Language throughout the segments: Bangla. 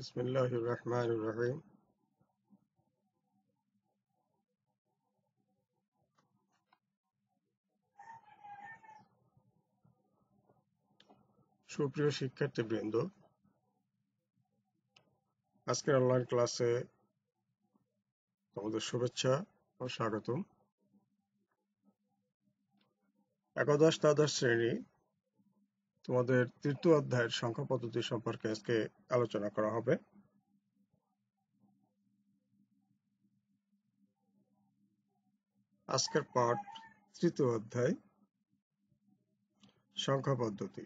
بسم الله الرحمن الرحيم সুপ্রিয় বৃন্দ আজকের অনলাইন ক্লাসে তোমাদের শুভেচ্ছা ও স্বাগতম একাদশ দ্বাদশ শ্রেণী তোমাদের তৃতীয় অধ্যায়ের সংখ্যা পদ্ধতি সম্পর্কে আজকে আলোচনা করা হবে আজকের পাঠ তৃতীয় অধ্যায় সংখ্যা পদ্ধতি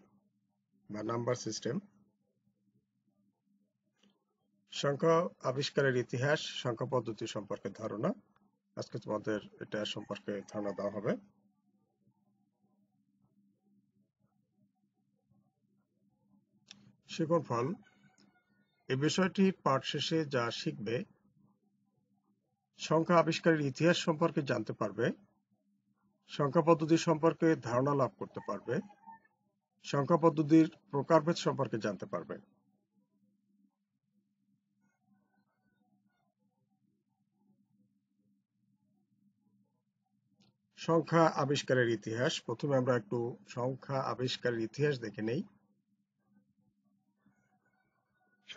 বা নাম্বার সিস্টেম সংখ্যা আবিষ্কারের ইতিহাস সংখ্যা পদ্ধতি সম্পর্কে ধারণা আজকে তোমাদের এটা সম্পর্কে ধারণা দেওয়া হবে শিকড়ফল এ বিষয়টি পাঠ শেষে যা শিখবে সংখ্যা আবিষ্কারের ইতিহাস সম্পর্কে জানতে পারবে সংখ্যা পদ্ধতি সম্পর্কে ধারণা লাভ করতে পারবে সংখ্যা পদ্ধতির প্রকারভেদ সম্পর্কে জানতে পারবে সংখ্যা আবিষ্কারের ইতিহাস প্রথমে আমরা একটু সংখ্যা আবিষ্কারের ইতিহাস দেখে নেই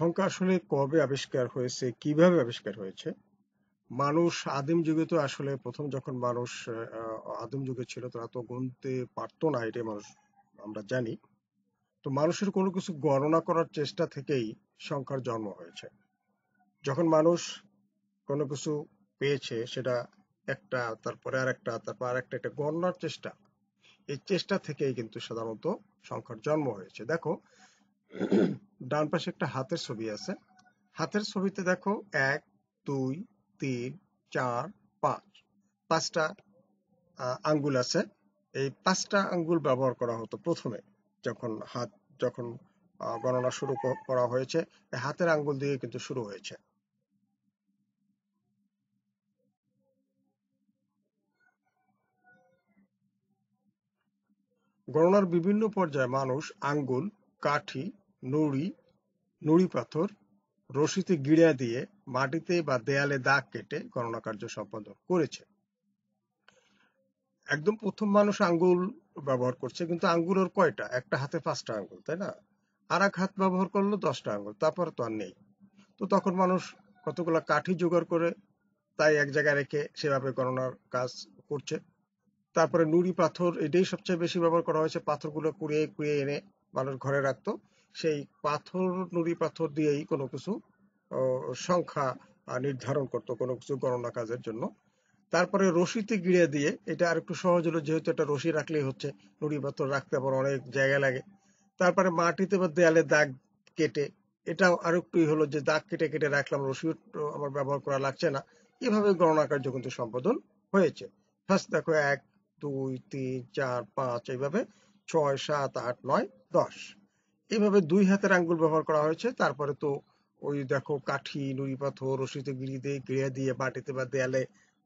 সংখ্যা আসলে কবে আবিষ্কার হয়েছে কিভাবে আবিষ্কার হয়েছে মানুষ আদিম যুগে তো আসলে প্রথম যখন মানুষ আদিম যুগে ছিল তারা তো গুনতে পারতো না এটাই মানুষ আমরা জানি তো মানুষের কোনো কিছু গণনা করার চেষ্টা থেকেই সংখ্যার জন্ম হয়েছে যখন মানুষ কোনো কিছু পেয়েছে সেটা একটা তারপরে আর একটা তারপর আর একটা একটা গণনার চেষ্টা এই চেষ্টা থেকেই কিন্তু সাধারণত সংখ্যার জন্ম হয়েছে দেখো ডান পাশে একটা হাতের ছবি আছে হাতের ছবিতে দেখো এক দুই তিন চার পাঁচ পাঁচটা আঙ্গুল আছে এই পাঁচটা আঙ্গুল ব্যবহার করা হতো প্রথমে যখন হাত যখন গণনা শুরু করা হয়েছে হাতের আঙ্গুল দিয়ে কিন্তু শুরু হয়েছে গণনার বিভিন্ন পর্যায়ে মানুষ আঙ্গুল কাঠি নুড়ি, নুড়ি পাথর, রশিতে গিড়া দিয়ে মাটিতে বা দেয়ালে দাগ কেটে গণনা কার্য সম্পাদন করেছে। একদম প্রথম মানুষ আঙ্গুল ব্যবহার করছে কিন্তু আঙ্গুল ওর কয়টা একটা হাতে পাঁচটা আঙ্গুল তাই না আর এক হাত ব্যবহার করলো দশটা আঙ্গুল তারপর তো আর নেই তো তখন মানুষ কতগুলো কাঠি জোগাড় করে তাই এক জায়গায় রেখে সেভাবে গণনার কাজ করছে তারপরে নুড়ি পাথর এটাই সবচেয়ে বেশি ব্যবহার করা হয়েছে পাথরগুলো কুড়িয়ে কুড়িয়ে এনে মানুষ ঘরে রাখতো সেই পাথর নুড়ি পাথর দিয়েই কোনো কিছু সংখ্যা নির্ধারণ করত কোনো কিছু গণনা কাজের জন্য তারপরে রশিতে গিড়ে দিয়ে এটা আর একটু সহজ হলো যেহেতু একটা রশি রাখলেই হচ্ছে নুড়ি পাথর রাখতে আবার অনেক জায়গা লাগে তারপরে মাটিতে বা দেয়ালে দাগ কেটে এটাও আর একটুই হলো যে দাগ কেটে কেটে রাখলাম রশি আমার ব্যবহার করা লাগছে না এভাবে গণনা কার্য কিন্তু সম্পাদন হয়েছে ফার্স্ট দেখো এক দুই তিন চার পাঁচ এইভাবে ছয় সাত আট নয় দশ এভাবে দুই হাতের আঙ্গুল ব্যবহার করা হয়েছে তারপরে তো ওই দেখো কাঠি নুড়ি পাথর রশিতে গিরি দিয়ে গিরিয়া দিয়ে বাটিতে বা দেয়ালে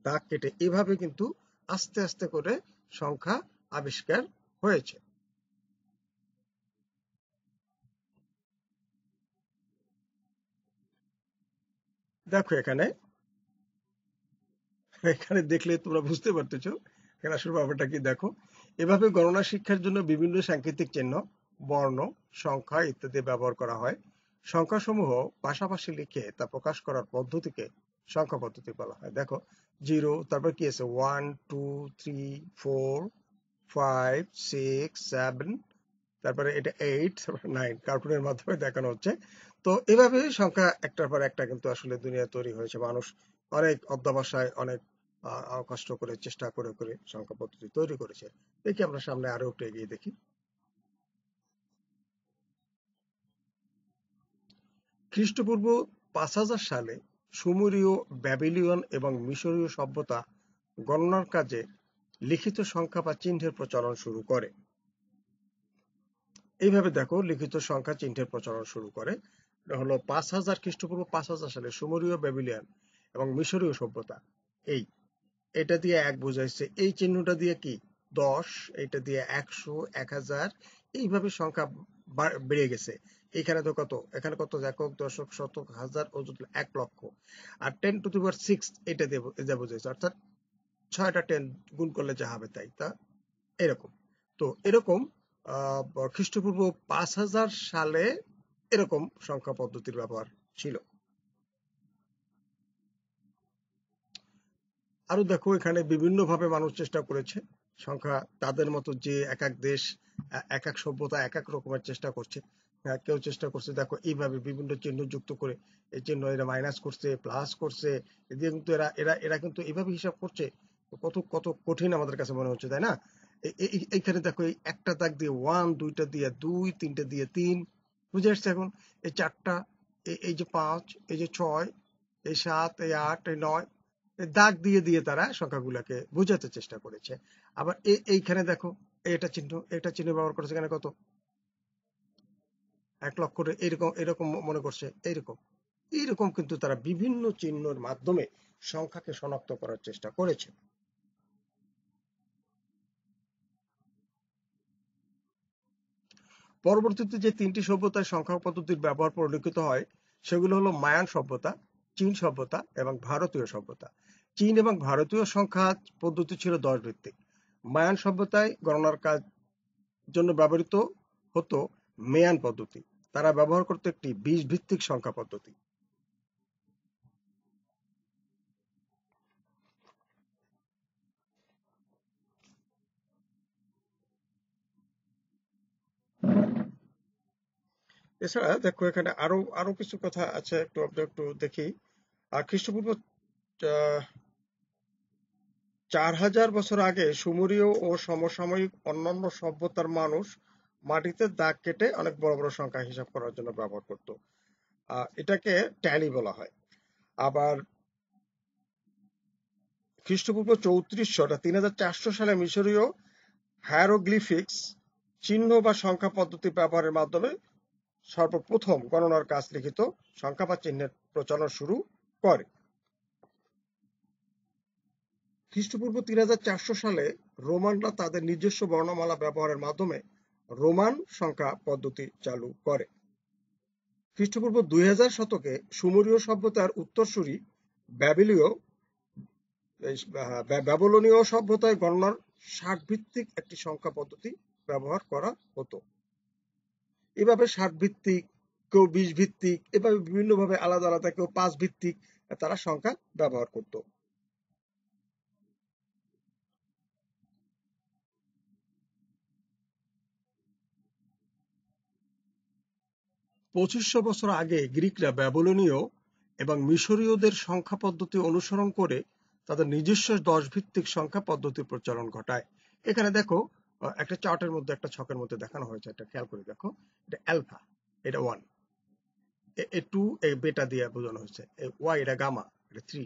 দাগ কেটে এভাবে কিন্তু আস্তে আস্তে করে সংখ্যা আবিষ্কার হয়েছে দেখো এখানে এখানে দেখলে তোমরা বুঝতে পারতেছ এখানে আসলে ব্যাপারটা কি দেখো এভাবে গণনা শিক্ষার জন্য বিভিন্ন সাংকেতিক চিহ্ন বর্ণ, সংখ্যা ইত্যাদি ব্যবহার করা হয়, সংখ্যাসমূহ পাশাপাশি লিখে তা প্রকাশ করার পদ্ধতিকে সংখ্যা পদ্ধতি বলা হয় দেখো জিরো তারপর কি আছে one two three four five six seven তারপরে এটা এইট নাইন কার্টুনের মাধ্যমে দেখানো হচ্ছে তো এভাবে সংখ্যা একটার পর একটা কিন্তু আসলে দুনিয়া তৈরি হয়েছে মানুষ অনেক অধ্যাবসায় অনেক কষ্ট করে চেষ্টা করে করে সংখ্যা পদ্ধতি তৈরি করেছে দেখি আমরা সামনে আরো একটু এগিয়ে দেখি খ্রিস্টপূর্ব পাঁচ হাজার সালে সুমেরীয় ব্যাবিলিয়ন এবং মিশরীয় সভ্যতা গণনার কাজে লিখিত সংখ্যা বা চিহ্নের প্রচলন শুরু করে এইভাবে দেখো লিখিত সংখ্যা চিহ্নের প্রচলন শুরু করে হলো পাঁচ হাজার খ্রিস্টপূর্ব পাঁচ হাজার সালে সুমেরীয় ব্যাবিলিয়ান এবং মিশরীয় সভ্যতা এই এটা দিয়ে এক বোঝাইছে এই চিহ্নটা দিয়ে কি দশ এটা দিয়ে একশো এক হাজার এইভাবে সংখ্যা বেড়ে গেছে এখানে তো কত এখানে কত একক দশক শতক হাজার ওজন এক লক্ষ আর ten to the power six এটা দেব বোঝাইছে অর্থাৎ ছয়টা টেন গুণ করলে যা হবে তাই তা এরকম তো এরকম খ্রিস্টপূর্ব পাঁচ হাজার সালে এরকম সংখ্যা পদ্ধতির ব্যবহার ছিল আরো দেখো এখানে বিভিন্নভাবে মানুষ চেষ্টা করেছে সংখ্যা তাদের মতো যে এক এক দেশ এক এক সভ্যতা এক এক রকমের চেষ্টা করছে কেউ চেষ্টা করছে দেখো এইভাবে বিভিন্ন চিহ্ন যুক্ত করে এই চিহ্ন এরা মাইনাস করছে প্লাস করছে এদিকে কিন্তু এরা এরা এরা কিন্তু এইভাবে হিসাব করছে কত কত কঠিন আমাদের কাছে মনে হচ্ছে তাই না এইখানে দেখো এই একটা দাগ দিয়ে ওয়ান দুইটা দিয়ে দুই তিনটা দিয়ে তিন বুঝে আসছে এখন এই চারটা এই যে পাঁচ এই যে ছয় এই সাত এই আট এই নয় দাগ দিয়ে দিয়ে তারা সংখ্যাগুলোকে বোঝাতে চেষ্টা করেছে আবার এইখানে দেখো এটা চিহ্ন এটা চিহ্ন ব্যবহার করেছে এখানে কত এক লক্ষ এরকম এরকম মনে করছে এইরকম এইরকম কিন্তু তারা বিভিন্ন চিহ্নর মাধ্যমে সংখ্যাকে শনাক্ত করার চেষ্টা করেছে পরবর্তীতে যে তিনটি সভ্যতায় সংখ্যা পদ্ধতির ব্যবহার পরিলক্ষিত হয় সেগুলো হলো মায়ান সভ্যতা চীন সভ্যতা এবং ভারতীয় সভ্যতা চীন এবং ভারতীয় সংখ্যা পদ্ধতি ছিল দশ ভিত্তিক মায়ান সভ্যতায় গণনার কাজ জন্য ব্যবহৃত হতো মেয়ান পদ্ধতি তারা ব্যবহার করত একটি বীজ ভিত্তিক সংখ্যা পদ্ধতি এছাড়া দেখো এখানে আরো আরো কিছু কথা আছে একটু আমরা একটু দেখি আর খ্রিস্টপূর্ব চার হাজার বছর আগে সুমেরীয় ও সমসাময়িক অন্যান্য সভ্যতার মানুষ মাটিতে দাগ কেটে অনেক বড় বড় সংখ্যা হিসাব করার জন্য ব্যবহার করত এটাকে ট্যালি বলা হয় আবার খ্রিস্টপূর্ব চৌত্রিশশোটা তিন হাজার চারশো সালে মিশরীয় হ্যারোগ্লিফিক্স চিহ্ন বা সংখ্যা পদ্ধতি ব্যবহারের মাধ্যমে সর্বপ্রথম গণনার কাজ লিখিত সংখ্যা বা চিহ্নের প্রচলন শুরু করে খ্রিস্টপূর্ব তিন সালে রোমানরা তাদের নিজস্ব বর্ণমালা ব্যবহারের মাধ্যমে রোমান সংখ্যা পদ্ধতি চালু করে খ্রিস্টপূর্ব দুই শতকে সুমরীয় সভ্যতার উত্তরসূরি ব্যাবিলীয় ব্যবলনীয় সভ্যতায় গণনার ষাট ভিত্তিক একটি সংখ্যা পদ্ধতি ব্যবহার করা হতো এভাবে ষাট ভিত্তিক কেউ বিশ ভিত্তিক এভাবে বিভিন্নভাবে আলাদা আলাদা কেউ পাঁচ ভিত্তিক তারা সংখ্যা ব্যবহার করত পঁচিশশো বছর আগে গ্রিকরা ব্যাবলনীয় এবং মিশরীয়দের সংখ্যা পদ্ধতি অনুসরণ করে তাদের নিজস্ব দশ ভিত্তিক সংখ্যা পদ্ধতি প্রচলন ঘটায় এখানে দেখো একটা চার্টের মধ্যে একটা ছকের মধ্যে দেখানো হয়েছে একটা খেয়াল করে দেখো এটা অ্যালফা এটা ওয়ান এ টু এ বেটা দিয়ে বোঝানো হয়েছে এ ওয়াই এটা গামা এটা থ্রি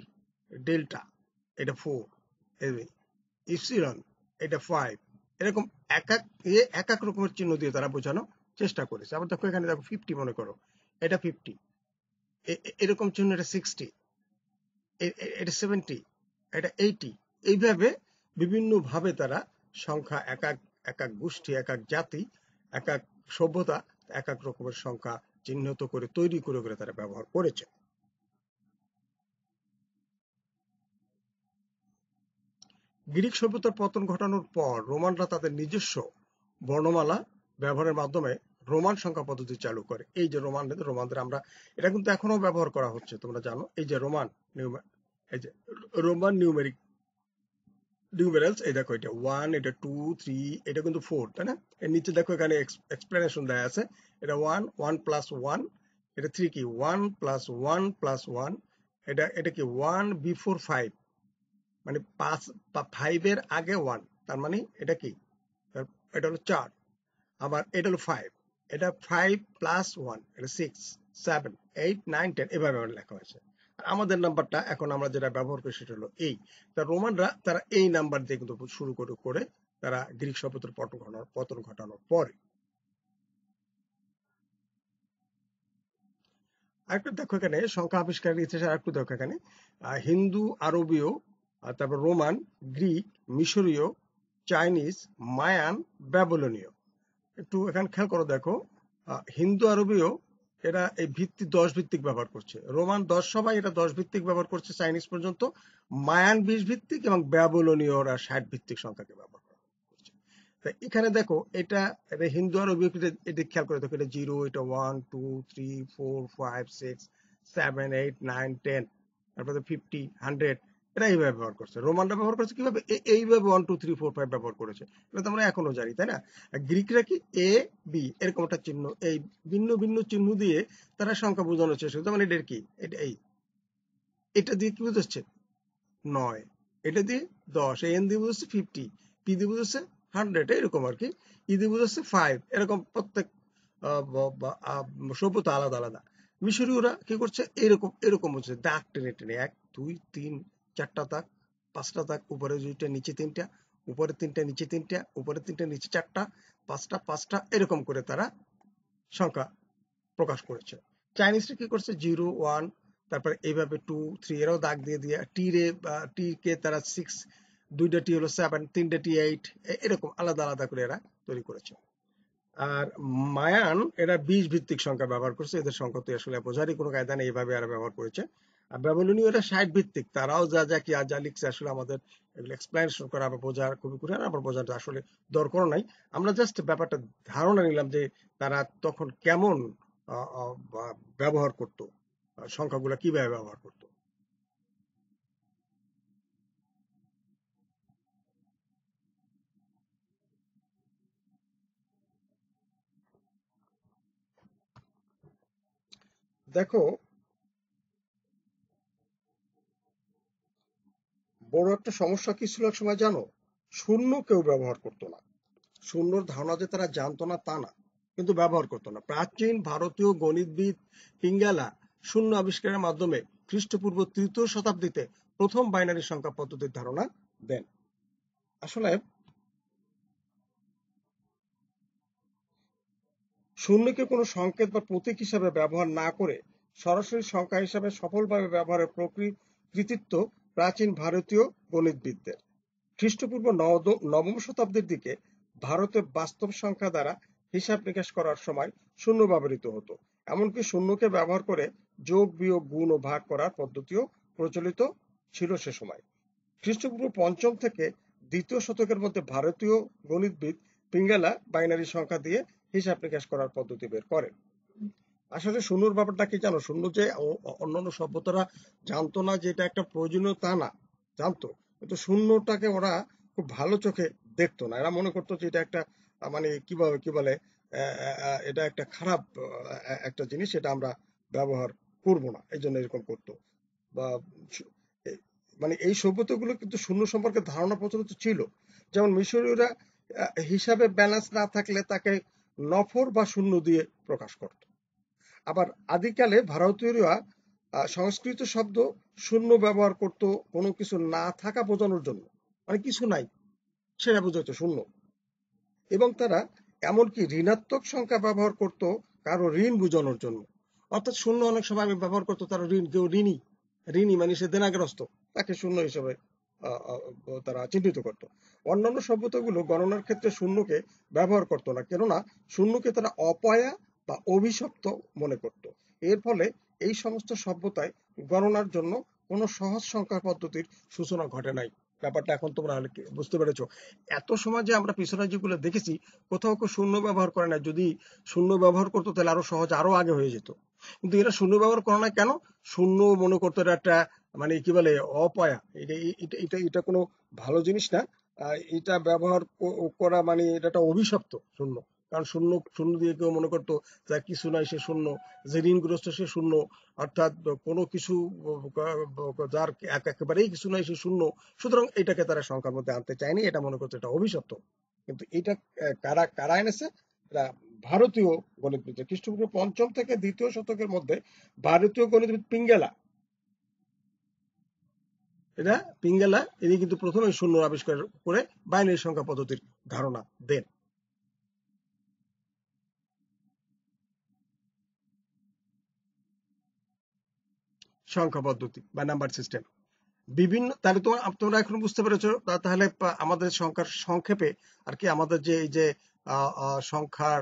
ডেল্টা এটা ফোর ইসিরন এটা ফাইভ এরকম এক এক এক এক রকমের চিহ্ন দিয়ে তারা বোঝানো চেষ্টা করেছে আবার দেখো এখানে দেখো ফিফটি মনে করো এটা ফিফটি এরকম চিহ্ন এটা সিক্সটি এটা সেভেন্টি এটা এইটি এইভাবে বিভিন্নভাবে তারা সংখ্যা এক এক এক এক গোষ্ঠী এক এক জাতি এক এক সভ্যতা এক এক রকমের সংখ্যা চিহ্নিত করে তৈরি করে করে তারা ব্যবহার করেছে গ্রিক সভ্যতার পতন ঘটানোর পর রোমানরা তাদের নিজস্ব বর্ণমালা ব্যবহারের মাধ্যমে রোমান সংখ্যা পদ্ধতি চালু করে এই যে রোমান রোমানদের আমরা এটা কিন্তু এখনো ব্যবহার করা হচ্ছে তোমরা জানো এই যে রোমান এই যে রোমান নিউমেরিক নিউমেরালস এই দেখো এটা ওয়ান এটা টু থ্রি এটা কিন্তু ফোর তাই না এর নিচে দেখো এখানে এক্সপ্লেনেশন দেওয়া আছে এটা ওয়ান ওয়ান প্লাস ওয়ান এটা থ্রি কি one plus one plus one এটা এটা কি ওয়ান বিফোর ফাইভ মানে পাঁচ ফাইভের আগে ওয়ান তার মানে এটা কি এটা হলো চার আবার এটা হলো ফাইভ এটা ফাইভ প্লাস ওয়ান এটা six seven eight nine ten এভাবে আমার লেখা হয়েছে আমাদের নাম্বারটা এখন আমরা যেটা ব্যবহার করি সেটা হলো এই তা রোমানরা তারা এই নাম্বার দিয়ে কিন্তু শুরু করে করে তারা গ্রিক সভ্যতার পট ঘটানোর পতন ঘটানোর পরে আরেকটু দেখো এখানে সংখ্যা আবিষ্কারের ইতিহাস আরেকটু দেখো এখানে হিন্দু আরবীয় তারপর রোমান গ্রিক মিশরীয় চাইনিজ মায়ান ব্যাবলনীয় একটু এখানে খেয়াল করো দেখো হিন্দু আরবীয় এরা এই ভিত্তি দশ ভিত্তিক ব্যবহার করছে রোমান দশ সবাই এটা দশ ভিত্তিক ব্যবহার করছে চাইনিজ পর্যন্ত মায়ান বিশ ভিত্তিক এবং ব্যাবলনীয়রা ষাট ভিত্তিক সংখ্যাকে ব্যবহার করছে তা এখানে দেখো এটা এটা হিন্দু আরবীয় এটা খেয়াল করে দেখো এটা জিরো এটা one two three four five six seven eight nine ten তারপরে ফিফটি হান্ড্রেড এটা এইভাবে ব্যবহার করছে রোমানরা ব্যবহার করছে কিভাবে এইভাবে one two three four five ব্যবহার করেছে এটা তো আমরা এখনো জানি তাই না গ্রিকরা কি এ বি এরকম একটা চিহ্ন এই ভিন্ন ভিন্ন চিহ্ন দিয়ে তারা সংখ্যা বোঝানোর চেষ্টা করছে মানে এটার কি এটা এই এটা দিয়ে কি বুঝাচ্ছে নয় এটা দিয়ে দশ এন দিয়ে বুঝাচ্ছে ফিফটি পি দিয়ে বুঝাচ্ছে হান্ড্রেড এরকম আর কি ই e দিয়ে বুঝাচ্ছে ফাইভ এরকম প্রত্যেক সভ্যতা আলাদা আলাদা মিশরীয়রা কি করছে এরকম এরকম হচ্ছে দাগ টেনে টেনে এক দুই তিন চারটা তাক পাঁচটা তাক উপরে দুইটা নিচে তিনটা উপরে তিনটা নিচে তিনটা উপরে তিনটা নিচে চারটা পাঁচটা পাঁচটা এরকম করে তারা সংখ্যা প্রকাশ করেছে চাইনিজরা কি করছে জিরো ওয়ান তারপরে এইভাবে টু থ্রি এরাও দাগ দিয়ে দিয়ে টি রে টি কে তারা সিক্স দুইটা টি হলো সেভেন তিনটা টি এইট এরকম আলাদা আলাদা করে এরা তৈরি করেছে আর মায়ান এরা বিশ ভিত্তিক সংখ্যা ব্যবহার করছে এদের সংখ্যা তো আসলে বোঝারই কোনো কায়দা নেই এইভাবে এরা ব্যবহার করেছে আর ব্যাবলনীয়রা ভিত্তিক তারাও যা যা কি যা লিখছে আসলে আমাদের এক্সপ্লেনেশন করা বা বোঝার খুবই কঠিন আবার বোঝার আসলে দরকার নাই আমরা জাস্ট ব্যাপারটা ধারণা নিলাম যে তারা তখন কেমন ব্যবহার করত সংখ্যাগুলো কিভাবে ব্যবহার করত দেখো বড় একটা সমস্যা কি ছিল সময় জানো শূন্য কেউ ব্যবহার করতো না শূন্যর ধারণা যে তারা জানতো না তা না কিন্তু ব্যবহার করতো না প্রাচীন ভারতীয় গণিতবিদ পিঙ্গালা শূন্য আবিষ্কারের মাধ্যমে খ্রিস্টপূর্ব তৃতীয় শতাব্দীতে প্রথম বাইনারি সংখ্যা পদ্ধতির ধারণা দেন আসলে শূন্যকে কোনো সংকেত বা প্রতীক হিসাবে ব্যবহার না করে সরাসরি সংখ্যা হিসাবে সফলভাবে ব্যবহারের কৃতিত্ব প্রাচীন ভারতীয় গণিতবিদদের। খ্রিস্টপূর্ব নবম শতাব্দীর দিকে ভারতে বাস্তব সংখ্যা দ্বারা হিসাব নিকাশ করার সময় শূন্য ব্যবহৃত হতো এমনকি শূন্যকে ব্যবহার করে যোগ বিয়োগ গুণ ও ভাগ করার পদ্ধতিও প্রচলিত ছিল সে সময় খ্রিস্টপূর্ব পঞ্চম থেকে দ্বিতীয় শতকের মধ্যে ভারতীয় গণিতবিদ পিঙ্গালা বাইনারি সংখ্যা দিয়ে হিসাব নিকাশ করার পদ্ধতি বের করেন আসলে শূন্যর ব্যাপারটা কি জানো শূন্য যে অন্যান্য সভ্যতারা জানতো না যে এটা একটা প্রয়োজনীয় তা না জানতো কিন্তু শূন্যটাকে ওরা খুব ভালো চোখে দেখতো না এরা মনে করতো যে এটা একটা মানে কিভাবে কি বলে এটা একটা খারাপ একটা জিনিস এটা আমরা ব্যবহার করব না এই জন্য এরকম করতো বা মানে এই সভ্যতাগুলো কিন্তু শূন্য সম্পর্কে ধারণা প্রচলিত ছিল যেমন মিশরীয়রা হিসাবে ব্যালেন্স না থাকলে তাকে নফর বা শূন্য দিয়ে প্রকাশ করত আবার আদিকালে ভারতীয়রা সংস্কৃত শব্দ শূন্য ব্যবহার করত কোনো কিছু না থাকা বোঝানোর জন্য মানে কিছু নাই সেটা বোঝাতো শূন্য এবং তারা এমনকি ঋণাত্মক সংখ্যা ব্যবহার করত কারো ঋণ বোঝানোর জন্য অর্থাৎ শূন্য অনেক সময় আমি ব্যবহার করতো তারা ঋণ কেউ ঋণী ঋণী মানে সে দেনাগ্রস্ত তাকে শূন্য হিসেবে তারা চিহ্নিত করত অন্যান্য সভ্যতাগুলো গণনার ক্ষেত্রে শূন্যকে ব্যবহার করত না কেননা শূন্যকে তারা অপয়া বা অভিশপ্ত মনে করত এর ফলে এই সমস্ত সভ্যতায় গণনার জন্য কোনো সহজ সংখ্যা পদ্ধতির সূচনা ঘটে নাই ব্যাপারটা এখন তোমরা বুঝতে পেরেছো এত সময় যে আমরা পিছনে যেগুলো দেখেছি কোথাও কেউ শূন্য ব্যবহার করে না যদি শূন্য ব্যবহার করতো তাহলে আরো সহজ আরো আগে হয়ে যেত কিন্তু এরা শূন্য ব্যবহার করে না কেন শূন্য মনে করতো এটা একটা মানে কি বলে অপয়া এটা এটা এটা কোনো ভালো জিনিস না এটা ব্যবহার করা মানে এটা একটা অভিশপ্ত শূন্য কারণ শূন্য শূন্য দিয়ে কেউ মনে করতো যা কিছু নাই সে শূন্য যে ঋণগ্রস্ত সে শূন্য অর্থাৎ কোনো কিছু যার একেবারেই কিছু নাই সে শূন্য সুতরাং এটাকে তারা সংখ্যার মধ্যে আনতে চায়নি এটা মনে করতো এটা অভিশপ্ত কিন্তু এটা কারা কারা এনেছে ভারতীয় গণিতবিদ খ্রিস্টপূর্ব পঞ্চম থেকে দ্বিতীয় শতকের মধ্যে ভারতীয় গণিতবিদ পিঙ্গেলা এটা পিঙ্গেলা ইনি কিন্তু প্রথমে শূন্য আবিষ্কার করে বাইনারি সংখ্যা পদ্ধতির ধারণা দেন সংখ্যা পদ্ধতি বা নাম্বার সিস্টেম বিভিন্ন তাহলে তোমার তোমরা এখন বুঝতে পেরেছো তাহলে আমাদের সংখ্যার সংক্ষেপে আর কি আমাদের যে এই যে সংখ্যার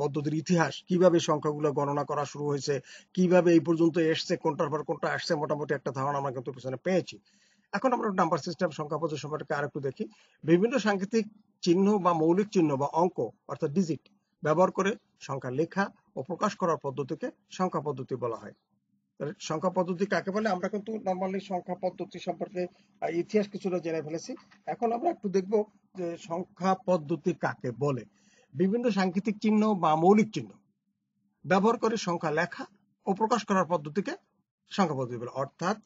পদ্ধতির ইতিহাস কিভাবে সংখ্যাগুলো গণনা করা শুরু হয়েছে কিভাবে এই পর্যন্ত এসছে কোনটার পর কোনটা আসছে মোটামুটি একটা ধারণা আমরা কিন্তু পেছনে পেয়েছি এখন আমরা নাম্বার সিস্টেম সংখ্যা পদ্ধতি সম্পর্কে আর একটু দেখি বিভিন্ন সাংকেতিক চিহ্ন বা মৌলিক চিহ্ন বা অঙ্ক অর্থাৎ ডিজিট ব্যবহার করে সংখ্যা লেখা ও প্রকাশ করার পদ্ধতিকে সংখ্যা পদ্ধতি বলা হয় মানে সংখ্যা পদ্ধতি কাকে বলে আমরা কিন্তু নর্মালি সংখ্যা পদ্ধতি সম্পর্কে ইতিহাস কিছুটা জেনে ফেলেছি এখন আমরা একটু দেখব যে সংখ্যা পদ্ধতি কাকে বলে বিভিন্ন সাংকেতিক চিহ্ন বা মৌলিক চিহ্ন ব্যবহার করে সংখ্যা লেখা ও প্রকাশ করার পদ্ধতিকে সংখ্যা পদ্ধতি বলে অর্থাৎ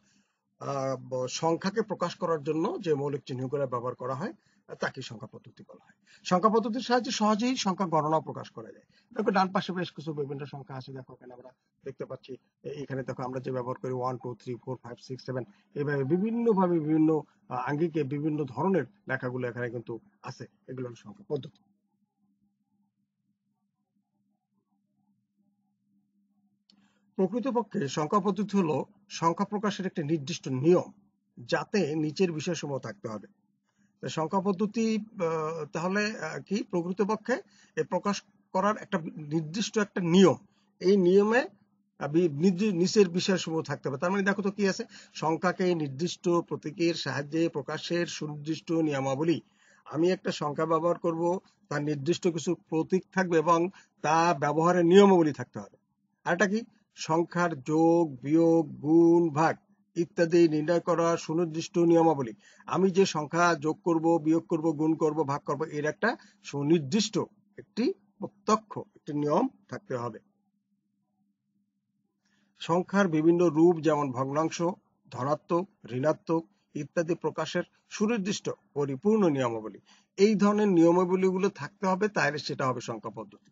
সংখ্যাকে প্রকাশ করার জন্য যে মৌলিক চিহ্নগুলো ব্যবহার করা হয় তাকে সংখ্যা পদ্ধতি বলা হয় সংখ্যা পদ্ধতির সাহায্যে সহজেই সংখ্যা গণনা প্রকাশ করা যায় দেখো ডান পাশে বেশ কিছু বিভিন্ন সংখ্যা আছে দেখো এখানে আমরা দেখতে পাচ্ছি এখানে দেখো আমরা যে ব্যবহার করি one two three four five six seven এইভাবে ভাবে বিভিন্ন আঙ্গিকে বিভিন্ন ধরনের লেখাগুলো এখানে কিন্তু আছে এগুলো সংখ্যা পদ্ধতি প্রকৃতপক্ষে সংখ্যা পদ্ধতি হলো সংখ্যা প্রকাশের একটি নির্দিষ্ট নিয়ম যাতে নিচের বিষয় বিষয়সমূহ থাকতে হবে সংখ্যা পদ্ধতি তাহলে কি প্রকৃতপক্ষে প্রকাশ করার একটা নির্দিষ্ট একটা নিয়ম এই নিয়মে নিচের বিষয়সমূহ থাকতে হবে তার মানে দেখো তো কি আছে সংখ্যাকে নির্দিষ্ট প্রতীকের সাহায্যে প্রকাশের সুনির্দিষ্ট নিয়মাবলী আমি একটা সংখ্যা ব্যবহার করব তার নির্দিষ্ট কিছু প্রতীক থাকবে এবং তা ব্যবহারের নিয়মাবলী থাকতে হবে আরেকটা কি সংখ্যার যোগ বিয়োগ গুণ ভাগ ইত্যাদি নির্ণয় করার সুনির্দিষ্ট নিয়মাবলী আমি যে সংখ্যা যোগ করব বিয়োগ করব গুণ করব ভাগ করব এর একটা সুনির্দিষ্ট একটি প্রত্যক্ষ একটি নিয়ম থাকতে হবে সংখ্যার বিভিন্ন রূপ যেমন ভগ্নাংশ ধনাত্মক ঋণাত্মক ইত্যাদি প্রকাশের সুনির্দিষ্ট পরিপূর্ণ নিয়মাবলী এই ধরনের নিয়মাবলীগুলো থাকতে হবে তাহলে সেটা হবে সংখ্যা পদ্ধতি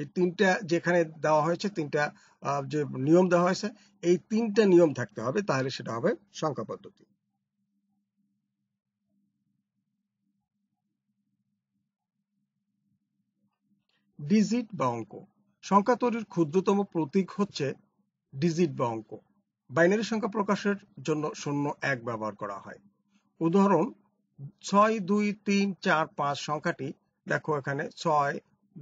এই তিনটা যেখানে দেওয়া হয়েছে তিনটা যে নিয়ম দেওয়া হয়েছে এই তিনটা নিয়ম থাকতে হবে তাহলে সেটা হবে সংখ্যা পদ্ধতি ডিজিট বা অঙ্ক সংখ্যা তৈরির ক্ষুদ্রতম প্রতীক হচ্ছে ডিজিট বা অঙ্ক বাইনারি সংখ্যা প্রকাশের জন্য শূন্য এক ব্যবহার করা হয় উদাহরণ ছয় দুই তিন চার পাঁচ সংখ্যাটি দেখো এখানে ছয়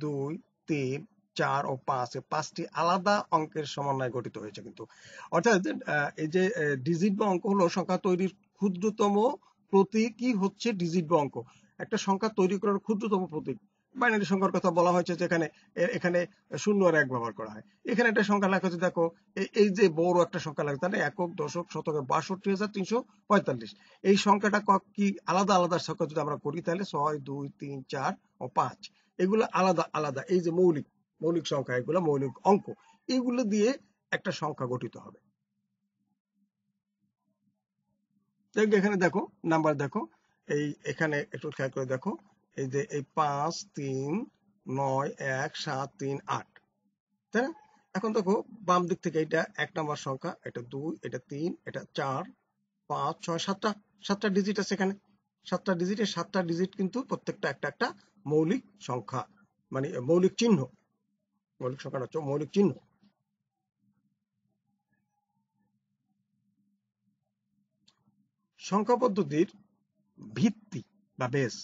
দুই তিন চার ও পাঁচ পাঁচটি আলাদা অঙ্কের সমন্বয়ে গঠিত হয়েছে কিন্তু অর্থাৎ এই যে ডিজিট বা অঙ্ক হলো সংখ্যা তৈরির ক্ষুদ্রতম প্রতীকই হচ্ছে ডিজিট বা অঙ্ক একটা সংখ্যা তৈরি করার ক্ষুদ্রতম প্রতীক বাইনারি সংখ্যার কথা বলা হয়েছে যেখানে এখানে শূন্য আর এক ব্যবহার করা হয় এখানে একটা সংখ্যা লেখা হচ্ছে দেখো এই যে বড় একটা সংখ্যা লেখা তাহলে একক দশক শতকে বাষট্টি হাজার তিনশো পঁয়তাল্লিশ এই সংখ্যাটা কি আলাদা আলাদা সংখ্যা যদি আমরা করি তাহলে ছয় দুই তিন চার ও পাঁচ এগুলো আলাদা আলাদা এই যে মৌলিক মৌলিক সংখ্যা এগুলো মৌলিক অঙ্ক এগুলো দিয়ে একটা সংখ্যা গঠিত হবে এখানে দেখো নাম্বার দেখো এই এখানে একটু খেয়াল করে দেখো এই যে এই পাঁচ তিন নয় এক সাত তিন আট তাই না এখন দেখো বাম দিক থেকে এটা এক নাম্বার সংখ্যা এটা দুই এটা তিন এটা চার পাঁচ ছয় সাতটা সাতটা ডিজিট আছে এখানে সাতটা ডিজিট সাতটা ডিজিট কিন্তু প্রত্যেকটা একটা একটা মৌলিক সংখ্যা মানে মৌলিক চিহ্ন মৌলিক সংখ্যাটা হচ্ছে মৌলিক চিহ্ন সংখ্যা পদ্ধতির ভিত্তি বা বেশ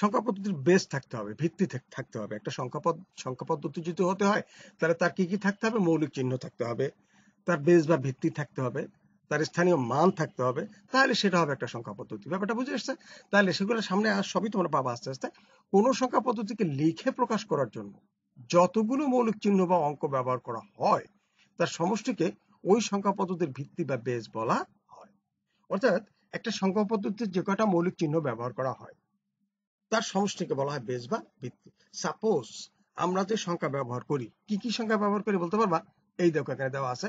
সংখ্যা পদ্ধতির বেশ থাকতে হবে ভিত্তি থাকতে হবে একটা সংখ্যা সংখ্যা পদ্ধতি যদি হতে হয় তাহলে তার কি কি থাকতে হবে মৌলিক চিহ্ন থাকতে হবে তার বেশ বা ভিত্তি থাকতে হবে তার স্থানীয় মান থাকতে হবে তাহলে সেটা হবে একটা সংখ্যা পদ্ধতি ব্যাপারটা বুঝে এসছে তাহলে সেগুলো সামনে আর সবই তোমরা পাবা আস্তে আস্তে কোন সংখ্যা পদ্ধতিকে লিখে প্রকাশ করার জন্য যতগুলো মৌলিক চিহ্ন বা অঙ্ক ব্যবহার করা হয় তার সমষ্টিকে ওই সংখ্যা পদ্ধতির ভিত্তি বা বেস বলা হয় অর্থাৎ একটা সংখ্যা পদ্ধতির যে কটা মৌলিক চিহ্ন ব্যবহার করা হয় তার সমষ্টিকে বলা হয় বেস বা ভিত্তি সাপোজ আমরা যে সংখ্যা ব্যবহার করি কি কি সংখ্যা ব্যবহার করি বলতে পারবা এই দেখো এখানে দেওয়া আছে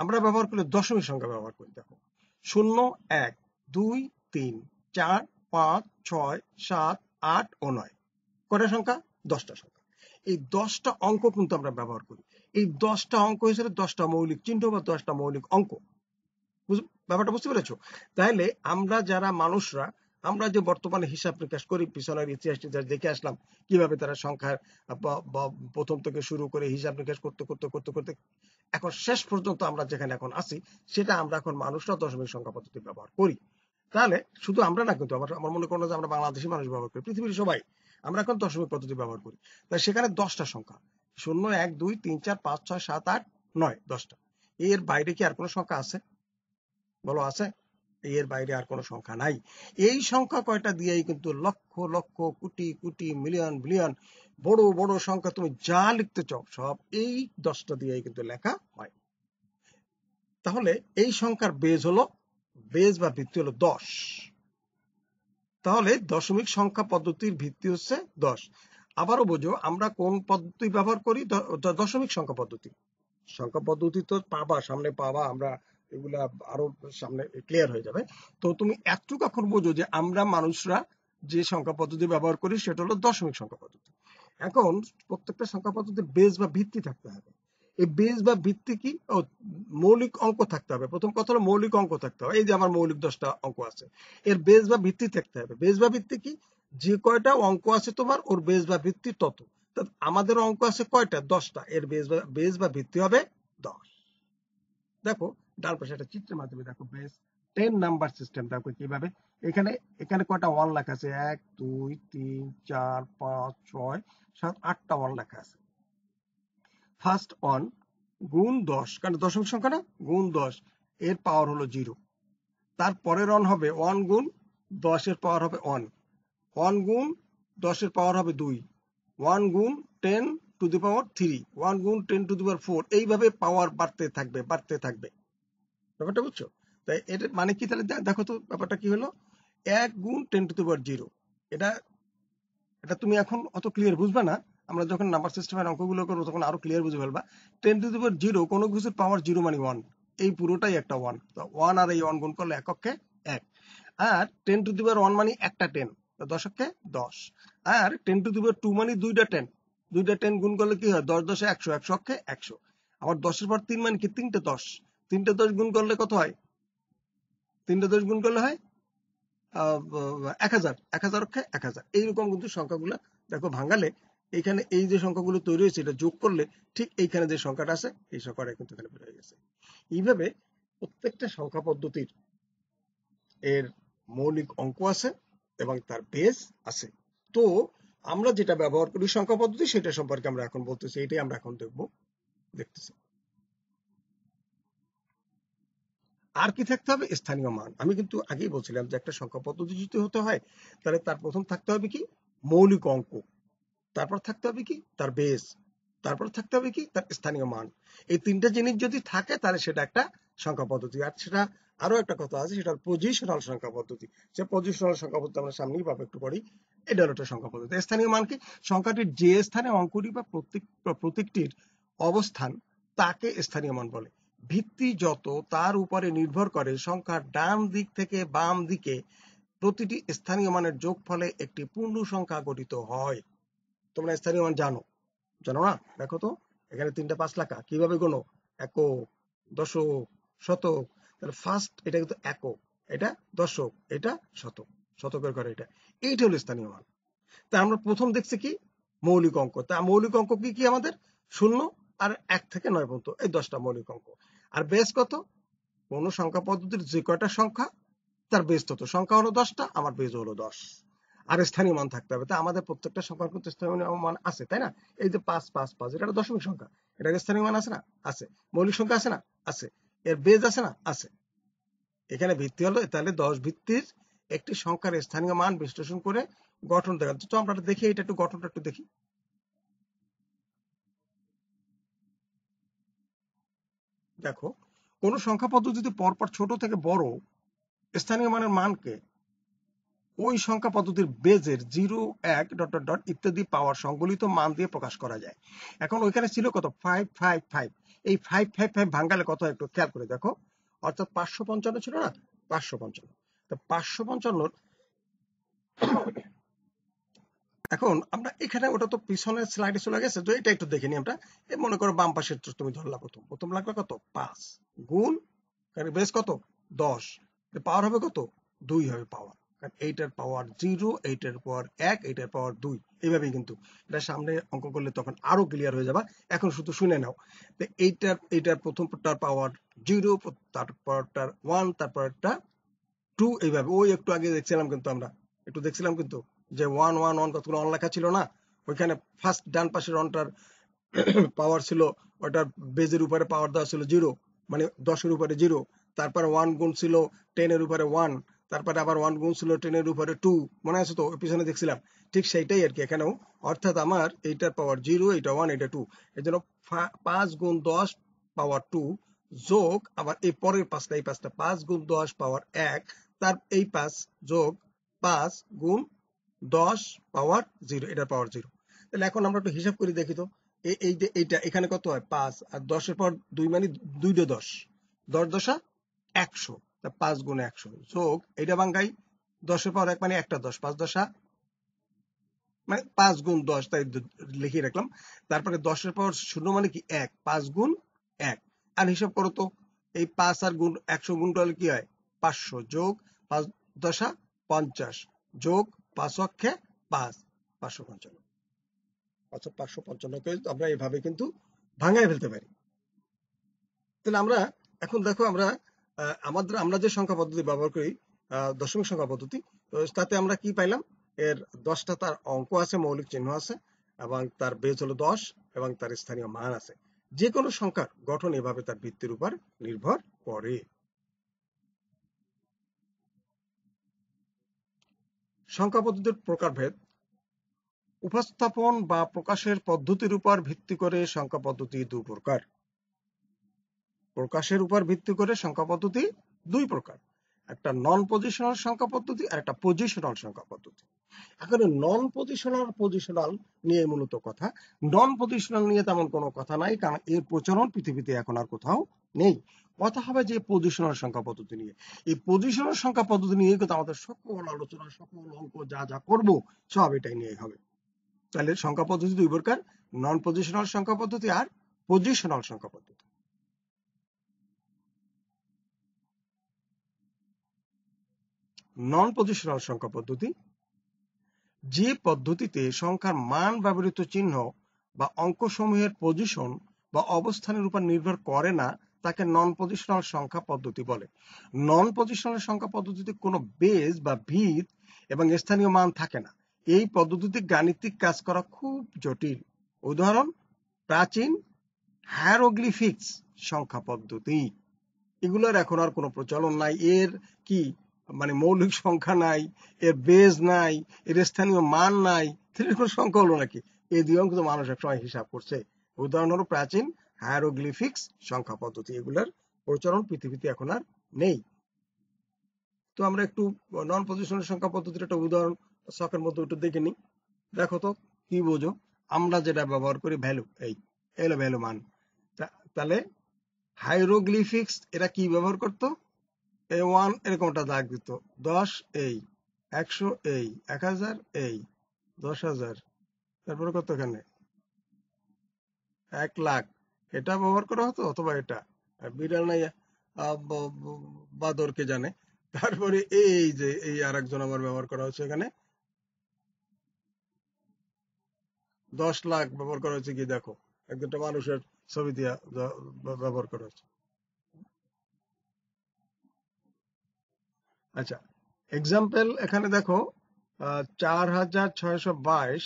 আমরা ব্যবহার করলে দশমিক সংখ্যা ব্যবহার করি দেখো শূন্য এক দুই তিন চার পাঁচ ছয় সাত আট ও নয় কটা সংখ্যা দশটা সংখ্যা এই দশটা অঙ্ক কিন্তু আমরা ব্যবহার করি এই দশটা অঙ্ক হিসেবে দশটা মৌলিক চিহ্ন বা দশটা মৌলিক অঙ্ক ব্যাপারটা বুঝতে পেরেছো তাহলে আমরা যারা মানুষরা আমরা যে বর্তমানে হিসাব নিকাশ করি পিছনের ইতিহাস টিহাস দেখে আসলাম কিভাবে তারা সংখ্যার প্রথম থেকে শুরু করে হিসাব নিকাশ করতে করতে করতে করতে এখন শেষ পর্যন্ত আমরা যেখানে এখন আছি সেটা আমরা এখন মানুষরা দশমিক সংখ্যা পদ্ধতি ব্যবহার করি তাহলে শুধু আমরা না কিন্তু আমার মনে করলো যে আমরা বাংলাদেশি মানুষ ব্যবহার করি পৃথিবীর সবাই আমরা এখন দশমিক পদ্ধতি ব্যবহার করি তাই সেখানে দশটা সংখ্যা শূন্য এক দুই তিন চার পাঁচ ছয় সাত আট নয় দশটা এর বাইরে কি আর কোনো সংখ্যা আছে বলো আছে এর বাইরে আর কোনো সংখ্যা নাই এই সংখ্যা কয়টা দিয়েই কিন্তু লক্ষ লক্ষ কোটি কোটি মিলিয়ন বিলিয়ন বড় বড় সংখ্যা তুমি যা লিখতে চাও সব এই দশটা দিয়েই কিন্তু লেখা হয় তাহলে এই সংখ্যার বেজ হলো বেজ বা ভিত্তি হলো দশ তাহলে দশমিক সংখ্যা পদ্ধতির ভিত্তি হচ্ছে দশ আবারও বোঝো আমরা কোন পদ্ধতি ব্যবহার করি দশমিক সংখ্যা পদ্ধতি সংখ্যা পদ্ধতি তো পাবা সামনে পাবা আমরা এগুলা আরো সামনে ক্লিয়ার হয়ে যাবে তো তুমি এতটুকু এখন বোঝো যে আমরা মানুষরা যে সংখ্যা পদ্ধতি ব্যবহার করি সেটা হলো দশমিক সংখ্যা পদ্ধতি এখন প্রত্যেকটা সংখ্যা পদ্ধতির বেজ বা ভিত্তি থাকতে হবে এই বেজ বা ভিত্তি কি মৌলিক অঙ্ক থাকতে হবে প্রথম কথা হলো মৌলিক অঙ্ক থাকতে হবে এই যে আমার মৌলিক দশটা অঙ্ক আছে এর বেজ বা ভিত্তি থাকতে হবে বেজ বা ভিত্তি কি যে কয়টা অঙ্ক আছে তোমার ওর বেজ বা ভিত্তি তত আমাদের অঙ্ক আছে কয়টা দশটা এর বেজ বা বেজ বা ভিত্তি হবে দশ দেখো ডানপাশে সেটা চিত্রের মাধ্যমে দেখো বেস টেন নাম্বার সিস্টেম দেখো কিভাবে এখানে এখানে কয়টা ওয়ান লেখা আছে এক দুই তিন চার পাঁচ ছয় সাত আটটা ওয়ান লেখা আছে ফার্স্ট ওয়ান গুণ দশ কারণ দশমিক সংখ্যা না গুণ দশ এর পাওয়ার হলো জিরো তারপরের অন হবে ওয়ান গুণ দশের পাওয়ার হবে ওয়ান ওয়ান গুণ দশের পাওয়ার হবে দুই ওয়ান গুণ ten to the power three one গুণ ten to the power four এইভাবে পাওয়ার বাড়তে থাকবে বাড়তে থাকবে ব্যাপারটা বুঝছো তাই এটা মানে কি তাহলে দেখো তো ব্যাপারটা কি হলো এক গুণ টেন টু পাওয়ার জিরো এটা এটা তুমি এখন অত ক্লিয়ার বুঝবে না আমরা যখন নাম্বার সিস্টেমের অঙ্কগুলো করবো তখন আরো ক্লিয়ার বুঝে ফেলবা টেন টু পাওয়ার জিরো কোনো কিছুর পাওয়ার জিরো মানে ওয়ান এই পুরোটাই একটা ওয়ান তো ওয়ান আর এই ওয়ান গুণ করলে এককে এক আর ten to the power one মানে একটা টেন দশককে দশ আর ten to the power two মানে দুইটা টেন দুইটা টেন গুণ করলে কি হয় দশ দশে একশো একশো অক্ষে একশো আবার দশের পর তিন মানে কি তিনটে দশ তিনটা দশ গুণ করলে কত হয় তিনটা দশ গুণ করলে হয় এক হাজার এক হাজার অক্ষে এক হাজার এইরকম কিন্তু সংখ্যাগুলো দেখো ভাঙালে এখানে এই যে সংখ্যাগুলো তৈরি হয়েছে এটা যোগ করলে ঠিক এইখানে যে সংখ্যাটা আছে এই সংখ্যাটা কিন্তু এখানে বের গেছে এইভাবে প্রত্যেকটা সংখ্যা পদ্ধতির এর মৌলিক অঙ্ক আছে এবং তার বেস আছে তো আমরা যেটা ব্যবহার করি সংখ্যা পদ্ধতি সেটা সম্পর্কে আমরা এখন বলতেছি এটাই আমরা এখন দেখব দেখতেছি আর কি থাকতে হবে স্থানীয় মান আমি কিন্তু আগেই বলছিলাম যে একটা সংখ্যা পদ্ধতি যদি হতে হয় তাহলে তার প্রথম থাকতে হবে কি মৌলিক অঙ্ক তারপর থাকতে হবে কি তার বেস তারপর থাকতে হবে কি তার স্থানীয় মান এই তিনটা জিনিস যদি থাকে তাহলে সেটা একটা সংখ্যা পদ্ধতি আর সেটা আরো একটা কথা আছে সেটা পজিশনাল সংখ্যা পদ্ধতি সে পজিশনাল সংখ্যা পদ্ধতি আমরা সামনেই পাবো একটু পরেই এটা হলো একটা সংখ্যা পদ্ধতি স্থানীয় মান কি সংখ্যাটির যে স্থানে অঙ্কটি বা প্রত্যেক প্রতীকটির অবস্থান তাকে স্থানীয় মান বলে ভিত্তি যত তার উপরে নির্ভর করে সংখ্যার ডান দিক থেকে বাম দিকে প্রতিটি স্থানীয় মানের যোগ ফলে একটি পূর্ণ সংখ্যা গঠিত হয় তোমরা স্থানীয় মান জানো জানো না দেখো তো এখানে তিনটা পাঁচ লাখা কিভাবে গোনো একক দশক শতক তাহলে ফার্স্ট এটা কিন্তু একক এটা দশক এটা শতক শতকের ঘরে এটা এইটা হলো স্থানীয় মান তা আমরা প্রথম দেখছি কি মৌলিক অঙ্ক তা মৌলিক অঙ্ক কি কি আমাদের শূন্য আর এক থেকে নয় পর্যন্ত এই দশটা মৌলিক অঙ্ক আর বেস কত কোন সংখ্যা পদ্ধতির যে কয়টা সংখ্যা তার বেস তত সংখ্যা হলো দশটা আমার বেজ হলো দশ আর স্থানীয় মান থাকতে হবে তাই আমাদের প্রত্যেকটা সংখ্যার কিন্তু স্থানীয় মান আছে তাই না এই যে পাঁচ পাঁচ পাঁচ এটা দশমিক সংখ্যা এটা স্থানীয় মান আছে না আছে মৌলিক সংখ্যা আছে না আছে এর বেজ আছে না আছে এখানে ভিত্তি হলো তাহলে দশ ভিত্তির একটি সংখ্যার স্থানীয় মান বিশ্লেষণ করে গঠন দেখা তো আমরা দেখি এটা একটু গঠনটা একটু দেখি দেখো কোন সংখ্যা পদ্ধতিতে পরপর ছোট থেকে বড় স্থানীয় মানের মানকে ওই সংখ্যা পদ্ধতির বেজের জিরো এক ডট ডট ইত্যাদি পাওয়ার সংকলিত মান দিয়ে প্রকাশ করা যায় এখন ওইখানে ছিল কত ফাইভ ফাইভ ফাইভ এই ফাইভ ফাইভ ফাইভ ভাঙ্গালে কত একটু খেয়াল করে দেখো অর্থাৎ পাঁচশো পঞ্চান্ন ছিল না পাঁচশো পঞ্চান্ন তো পাঁচশো পঞ্চান্ন এখন আমরা এখানে ওটা তো পিছনের স্লাইডে চলে গেছে তো এটা একটু দেখে নি আমরা মনে করো বাম পাশের তুমি ধরলা প্রথম প্রথম লাগবে কত পাঁচ গুণ কারণ বেস কত দশ পাওয়ার হবে কত দুই হবে পাওয়ার কারণ এইটার পাওয়ার জিরো এইটার পাওয়ার এক এইটার পাওয়ার দুই কিন্তু এটা সামনে অঙ্ক করলে তখন আরো ক্লিয়ার হয়ে যাবা এখন শুধু শুনে নাও এইটার এইটার প্রথমটার পাওয়ার জিরো তারপরটার ওয়ান তারপরটা টু এইভাবে ওই একটু আগে দেখছিলাম কিন্তু আমরা একটু দেখছিলাম কিন্তু যে ওয়ান ওয়ান ওয়ান কতগুলো অন লেখা ছিল না ওইখানে ফার্স্ট ডান পাশে রনটার পাওয়ার ছিল ওটার বেজের উপরে পাওয়ার দেওয়া ছিল জিরো মানে দশের উপরে জিরো তারপরে ওয়ান গুণ ছিল টেনের উপরে ওয়ান তারপরে আবার ওয়ান গুণ ছিল টেনের উপরে টু মনে আছে তো পিছনে দেখছিলাম ঠিক সেইটাই আর কি এখানেও অর্থাৎ আমার এইটার পাওয়ার জিরো এটা ওয়ান এটা টু এই জন্য পাঁচ গুণ দশ পাওয়ার টু যোগ আবার এই পরের পাঁচটা এই পাঁচটা পাঁচ গুণ দশ পাওয়ার এক তার এই পাঁচ যোগ পাঁচ গুণ দশ পাওয়ার জিরো এটার পাওয়ার জিরো তাহলে এখন আমরা একটু হিসাব করে দেখি তো এই যে এইটা এখানে কত হয় পাঁচ আর দশের পর দুই মানে দুই দশ দশ দশা একশো তা পাঁচ গুণ একশো যোগ এটা বাঙ্গাই দশের পর এক মানে একটা দশ পাঁচ দশা মানে পাঁচ গুণ দশ তাই লিখিয়ে রাখলাম তারপরে দশের পর শূন্য মানে কি এক পাঁচ গুণ এক আর হিসাব করো তো এই পাঁচ আর গুণ একশো গুণ কি হয় পাঁচশো যোগ পাঁচ দশা পঞ্চাশ যোগ পাঁচ অক্ষে পাঁচ পাঁচশো পঞ্চান্ন অর্থাৎ পাঁচশো পঞ্চান্নকে আমরা এভাবে কিন্তু ভাঙায় ফেলতে পারি তাহলে আমরা এখন দেখো আমরা আমাদের আমরা যে সংখ্যা পদ্ধতি ব্যবহার করি দশমিক সংখ্যা পদ্ধতি তাতে আমরা কি পাইলাম এর দশটা তার অঙ্ক আছে মৌলিক চিহ্ন আছে এবং তার বেজ হলো দশ এবং তার স্থানীয় মান আছে যে কোনো সংখ্যার গঠন এভাবে তার ভিত্তির উপর নির্ভর করে সংখ্যা পদ্ধতির প্রকারভেদ উপস্থাপন বা প্রকাশের পদ্ধতির উপর ভিত্তি করে সংখ্যা পদ্ধতি দু প্রকার প্রকাশের উপর ভিত্তি করে সংখ্যা পদ্ধতি দুই প্রকার একটা নন পজিশনাল সংখ্যা পদ্ধতি আর একটা পজিশনাল সংখ্যা পদ্ধতি এখন নন পজিশনাল পজিশনাল নিয়ে মূলত কথা নন পজিশনাল নিয়ে তেমন কোনো কথা নাই কারণ এর প্রচলন পৃথিবীতে এখন আর কোথাও নেই কথা হবে যে প্রদূষণের সংখ্যা পদ্ধতি নিয়ে এই প্রদূষণের সংখ্যা পদ্ধতি নিয়ে কিন্তু আমাদের সকল আলোচনা সকল অঙ্ক যা যা করব সব এটাই নিয়ে হবে তাহলে সংখ্যা পদ্ধতি দুই প্রকার নন প্রদূষণের সংখ্যা পদ্ধতি আর প্রদূষণের সংখ্যা পদ্ধতি নন প্রদূষণের সংখ্যা পদ্ধতি যে পদ্ধতিতে সংখ্যার মান ব্যবহৃত চিহ্ন বা অঙ্ক সমূহের পজিশন বা অবস্থানের উপর নির্ভর করে না তাকে নন পজিশনাল সংখ্যা পদ্ধতি বলে নন পজিশনাল সংখ্যা পদ্ধতিতে কোনো বেজ বা ভিত এবং স্থানীয় মান থাকে না এই পদ্ধতিতে গাণিতিক কাজ করা খুব জটিল উদাহরণ প্রাচীন হ্যারোগ্লিফিক্স সংখ্যা পদ্ধতি এগুলোর এখন আর কোনো প্রচলন নাই এর কি মানে মৌলিক সংখ্যা নাই এর বেজ নাই এর স্থানীয় মান নাই ত্রিকোণ সংখ্যা হলো নাকি এই দুই অঙ্ক মানুষ একসময় হিসাব করছে উদাহরণ হলো প্রাচীন হায়ারোগ্লিফিক্স সংখ্যা পদ্ধতি এগুলোর প্রচলন পৃথিবীতে এখন আর নেই তো আমরা একটু নন পজিশনের সংখ্যা পদ্ধতির একটা উদাহরণ শখের মধ্যে একটু দেখে নিই দেখো তো কি বোঝো আমরা যেটা ব্যবহার করি ভ্যালু এই এলো ভ্যালু মান তাহলে হাইরোগ্লিফিক্স এরা কি ব্যবহার করতো এ ওয়ান এরকমটা দাগ দিত দশ এই একশো এই এক হাজার এই দশ হাজার তারপরে কত এখানে এক লাখ এটা ব্যবহার করা হতো অথবা এটা বিড়াল নাই বাদরকে জানে তারপরে এই যে এই আর একজন আমার ব্যবহার করা হচ্ছে এখানে দশ লাখ ব্যবহার করা হচ্ছে কি দেখো একজনটা মানুষের ছবি দিয়া ব্যবহার করা হচ্ছে আচ্ছা এক্সাম্পল এখানে দেখো চার হাজার ছয়শ বাইশ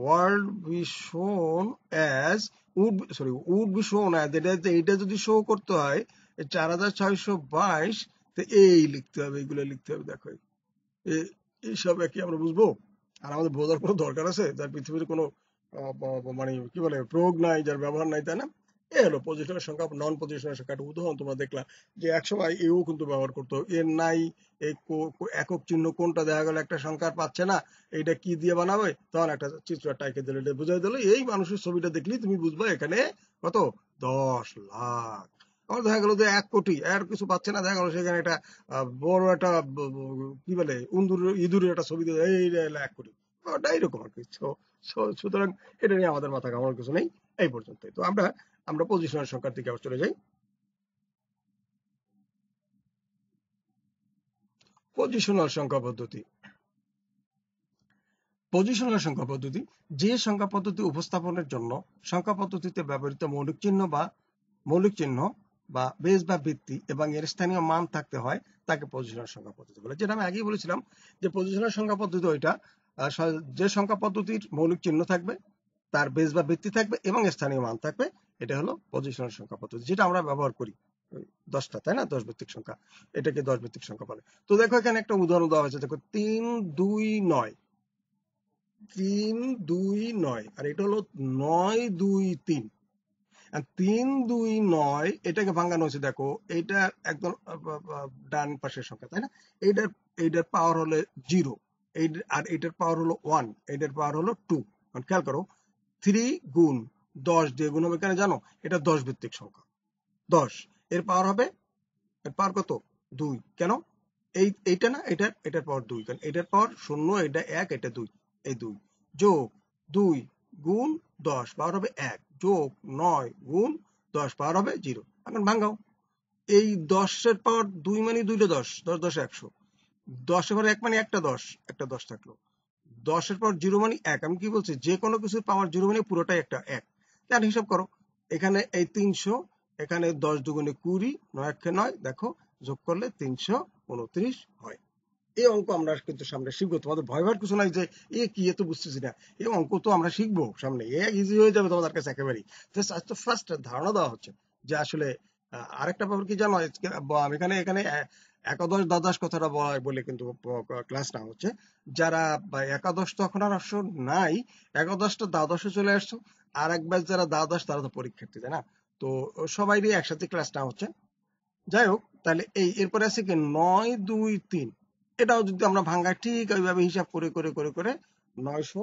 world be shown as would sorry would show না যেটা এইটা যদি শো করতে হয় চার হাজার ছয়শো বাইশ তো এই লিখতে হবে এগুলো লিখতে হবে দেখো এইসব একই আমরা বুঝবো আর আমাদের বোঝার কোনো দরকার আছে যার পৃথিবীর কোনো মানে কি বলে প্রয়োগ নাই যার ব্যবহার নাই তাই না এ হলো পজিশনের সংখ্যা নন পজিশনের উদাহরণ তোমরা যে একসময় এও কিন্তু ব্যবহার করতো এর নাই এই একক চিহ্ন কোনটা দেখা গেল একটা সংখ্যা পাচ্ছে না কি দিয়ে বানাবে তখন একটা চিত্র টাইকে দিল এটা বুঝাই দিল এই মানুষের ছবিটা তুমি বুঝবা এখানে কত দশ লাখ আমার দেখা গেলো যে এক কোটি আর কিছু পাচ্ছে না দেখা গেলো সেখানে একটা বড় একটা কি বলে ইন্দুর ইঁদুরের একটা ছবি দিয়ে এই এক কোটি এরকম আর কি সুতরাং এটা নিয়ে আমাদের মাথা কামানোর কিছু নেই এই পর্যন্ত তো আমরা আমরা পজিশনের সংখ্যার দিকে চলে যাই পজিশনাল সংখ্যা পদ্ধতি পজিশনাল সংখ্যা পদ্ধতি যে সংখ্যা পদ্ধতি উপস্থাপনের জন্য সংখ্যা পদ্ধতিতে ব্যবহৃত মৌলিক চিহ্ন বা মৌলিক চিহ্ন বা বেস বা ভিত্তি এবং এর স্থানীয় মান থাকতে হয় তাকে পজিশনাল সংখ্যা পদ্ধতি বলে যেটা আমি আগেই বলেছিলাম যে পজিশনাল সংখ্যা পদ্ধতি ওইটা যে সংখ্যা পদ্ধতির মৌলিক চিহ্ন থাকবে তার বেস বা ভিত্তি থাকবে এবং স্থানীয় মান থাকবে এটা হলো পজিশনাল সংখ্যা পদ্ধতি যেটা আমরা ব্যবহার করি দশটা তাই না দশ ভিত্তিক সংখ্যা এটাকে দশ ভিত্তিক সংখ্যা বলে তো দেখো এখানে একটা উদাহরণ দেওয়া হয়েছে দেখো তিন দুই নয় তিন দুই নয় আর এটা হলো নয় দুই তিন তিন দুই নয় এটাকে ভাঙ্গানো হয়েছে দেখো এটা একদম ডান পাশের সংখ্যা তাই না এইটার এইটার পাওয়ার হলো জিরো এই আর এটার পাওয়ার হলো ওয়ান এটার পাওয়ার হলো টু খেয়াল করো থ্রি গুণ দশ দিয়ে গুণ হবে কেন জানো এটা দশ ভিত্তিক সংখ্যা দশ এর পাওয়ার হবে এর পাওয়ার কত দুই কেন এই এইটা না এটা এটার পাওয়ার দুই কেন এটার পাওয়ার শূন্য এটা এক এটা দুই এই দুই যোগ দুই গুণ দশ পাওয়ার হবে এক যোগ নয় গুণ দশ পাওয়ার হবে জিরো এখন ভাঙ্গাও এই দশের পাওয়ার দুই মানে দুইটা দশ দশ দশ একশো দশ এবার এক মানে একটা দশ একটা দশ থাকলো দশের পর জিরো মানে এক আমি কি বলছি যে কোনো কিছু পাওয়ার জিরো মানে পুরোটাই একটা এক তার হিসাব করো এখানে এই তিনশো এখানে দশ দুগুণে কুড়ি নয় নয় দেখো যোগ করলে তিনশো উনত্রিশ হয় এই অঙ্ক আমরা কিন্তু সামনে শিখবো তোমাদের ভয় ভয় কিছু নাই যে এ কি এ তো বুঝতেছি না এই অঙ্ক তো আমরা শিখবো সামনে এ ইজি হয়ে যাবে তোমাদের কাছে একেবারেই আজ তো ফার্স্ট ধারণা দেওয়া হচ্ছে যে আসলে আরেকটা ব্যাপার কি জানো আমি এখানে এখানে একাদশ দ্বাদশ কথাটা বলা বলে কিন্তু ক্লাস না হচ্ছে যারা একাদশ তখন আর অবশ্য নাই একাদশটা দ্বাদশে চলে আসছো আর একবার যারা দ্বাদশ তারা তো পরীক্ষার্থী তাই না তো সবাইরই একসাথে ক্লাস না হচ্ছে যাই হোক তাহলে এই এরপরে আছে কি নয় দুই তিন এটাও যদি আমরা ভাঙ্গা ঠিক ওইভাবে হিসাব করে করে করে করে নয়শো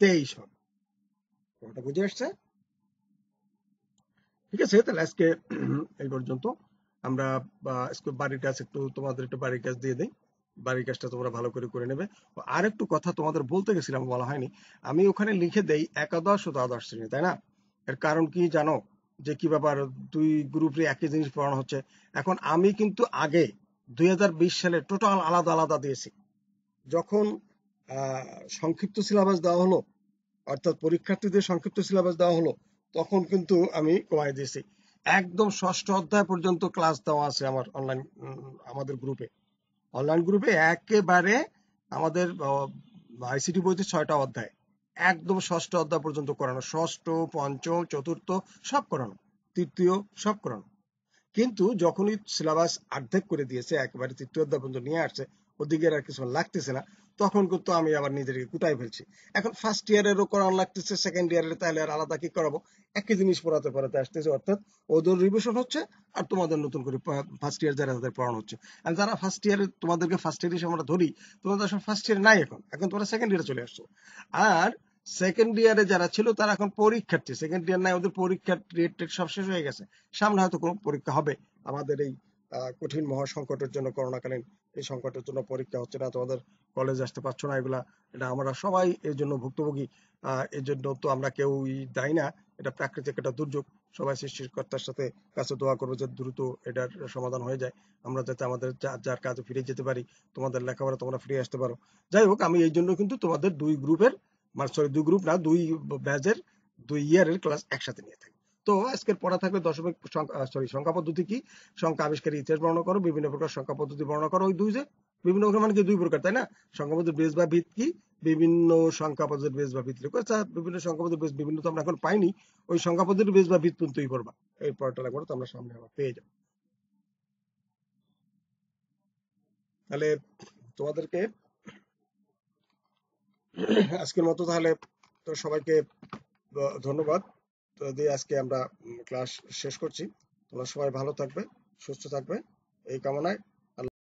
তেইশ হবে কথাটা বুঝে আসছে ঠিক আছে তাহলে আজকে এই পর্যন্ত আমরা বাড়ির কাজ একটু তোমাদের একটু বাড়ির কাজ দিয়ে দিই বাড়ির কাজটা তোমরা ভালো করে করে নেবে আর একটু কথা তোমাদের বলতে গেছিলাম বলা হয়নি আমি ওখানে লিখে দেই একাদশ ও দ্বাদশ শ্রেণী তাই না এর কারণ কি জানো যে কি ব্যাপার দুই গ্রুপে একই জিনিস পড়ানো হচ্ছে এখন আমি কিন্তু আগে দুই সালে টোটাল আলাদা আলাদা দিয়েছি যখন সংক্ষিপ্ত সিলেবাস দেওয়া হলো অর্থাৎ পরীক্ষার্থীদের সংক্ষিপ্ত সিলেবাস দেওয়া হলো তখন কিন্তু আমি কমাই দিয়েছি একদম ষষ্ঠ অধ্যায় পর্যন্ত ক্লাস দেওয়া আছে আমার অনলাইন আমাদের গ্রুপে অনলাইন গ্রুপে একেবারে আমাদের আইসিটি বইতে ছয়টা অধ্যায় একদম ষষ্ঠ অধ্যায় পর্যন্ত করানো ষষ্ঠ পঞ্চম চতুর্থ সব করানো তৃতীয় সব করানো কিন্তু যখনই সিলেবাস অর্ধেক করে দিয়েছে একেবারে তৃতীয় অধ্যায় পর্যন্ত নিয়ে আসছে ওদিকে আর কিছু লাগতেছে না তখন কিন্তু আমি আবার নিজেকে কুটাই ফেলছি এখন ফার্স্ট ইয়ারেরও করানো লাগতেছে সেকেন্ড ইয়ারের তাহলে আর আলাদা কি করাবো একই জিনিস পড়াতে পড়াতে আসতেছে অর্থাৎ ওদের রিভিশন হচ্ছে আর তোমাদের নতুন করে ফার্স্ট ইয়ার যারা তাদের পড়ানো হচ্ছে আর যারা ফার্স্ট ইয়ারে তোমাদেরকে ফার্স্ট ইয়ার হিসেবে আমরা ধরি তোমাদের আসলে ফার্স্ট ইয়ার নাই এখন এখন তোমরা সেকেন্ড ইয়ারে চলে আসছো আর সেকেন্ড ইয়ারে যারা ছিল তারা এখন পরীক্ষার্থী সেকেন্ড ইয়ার নাই ওদের পরীক্ষার ডেট সব শেষ হয়ে গেছে সামনে হয়তো কোনো পরীক্ষা হবে আমাদের এই কঠিন মহাসংকটের জন্য করোনাকালীন এই সংকটের জন্য পরীক্ষা হচ্ছে না তোমাদের কলেজ আসতে পারছো না এগুলা এটা আমরা সবাই এর জন্য ভুক্তভোগী আহ এর জন্য তো আমরা কেউই দায়ী না এটা প্রাকৃতিক একটা দুর্যোগ সবাই সৃষ্টিকর্তার সাথে কাছে দোয়া করবো যে দ্রুত এটার সমাধান হয়ে যায় আমরা যাতে আমাদের যার যার কাজে ফিরে যেতে পারি তোমাদের লেখাপড়া তোমরা ফিরে আসতে পারো যাই হোক আমি এই জন্য কিন্তু তোমাদের দুই গ্রুপের মানে সরি দুই গ্রুপ না দুই ব্যাচের দুই ইয়ারের ক্লাস একসাথে নিয়ে থাকি তো আজকের পড়া থাকবে দশমিক সরি সংখ্যা পদ্ধতি কি সংখ্যা আবিষ্কারের ইতিহাস বর্ণনা করো বিভিন্ন প্রকার সংখ্যা পদ্ধতি বর্ণনা করো ওই দুই যে বিভিন্ন প্রকার মানে কি দুই প্রকার তাই না সংখ্যা পদ্ধতি বেস বা ভিত কি বিভিন্ন সংখ্যা পদ্ধতির বেস বা ভিত্তি বিভিন্ন সংখ্যা পদ্ধতি বেস বিভিন্ন তো আমরা এখন পাইনি ওই সংখ্যা পদ্ধতির বেস বা ভিত্তি তুই করবা এই পড়াটা লাগবে তো আমরা সামনে আবার পেয়ে যাবো তাহলে তোমাদেরকে আজকের মতো তাহলে তো সবাইকে ধন্যবাদ দিয়ে আজকে আমরা ক্লাস শেষ করছি তোমরা সবাই ভালো থাকবে সুস্থ থাকবে এই কামনায়